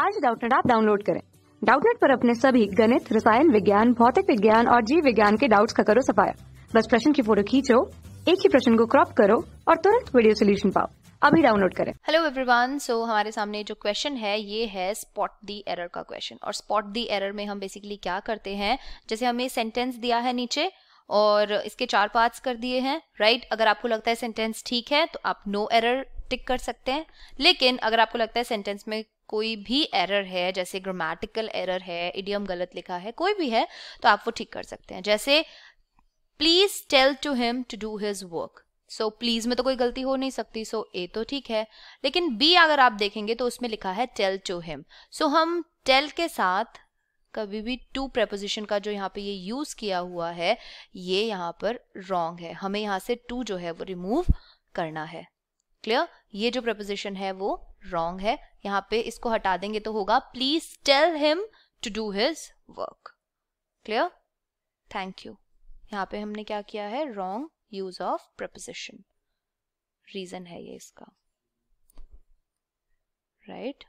आज डाउटनेट आप डाउनलोड करें डाउटनेट पर अपने सभी गणित रसायन विज्ञान भौतिक विज्ञान और जीव विज्ञान के डाउट्स का करो सफाया बस प्रश्न की फोटो खींचो एक ही प्रश्न को क्रॉप करो और तुरंत वीडियो सोल्यूशन पाओ अभी डाउनलोड करें हेलो एवरीवन सो हमारे सामने जो क्वेश्चन है ये है स्पॉट दी एरर का क्वेश्चन और स्पॉट दी एरर में हम बेसिकली क्या करते हैं जैसे हमें सेंटेंस दिया है नीचे और इसके चार पार्ट्स कर दिए हैं राइट right? अगर आपको लगता है सेंटेंस ठीक है तो आप नो no एरर टिक कर सकते हैं लेकिन अगर आपको लगता है सेंटेंस में कोई भी एरर है जैसे ग्रामेटिकल एरर है इडियम गलत लिखा है कोई भी है तो आप वो ठीक कर सकते हैं जैसे please tell to him to do his work so please में तो कोई गलती हो नहीं सकती सो so ए तो ठीक है लेकिन बी अगर आप देखेंगे तो उसमें लिखा है टेल टू हिम सो हम टेल के साथ कभी भी टू प्रेपोजिशन का जो यहाँ पे ये यूज किया हुआ है ये यहाँ पर रॉन्ग है हमें यहाँ से टू जो है वो रिमूव करना है क्लियर ये जो प्रपोजिशन है वो रॉन्ग है यहाँ पे इसको हटा देंगे तो होगा please tell him to do his work clear thank you यहाँ पे हमने क्या किया है wrong use of preposition reason है ये इसका राइट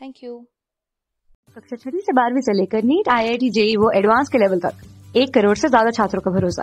थैंक यू कक्षा छठी से बारहवीं से लेकर NEET I I T JEE वो एडवांस के लेवल तक एक करोड़ से ज्यादा छात्रों का भरोसा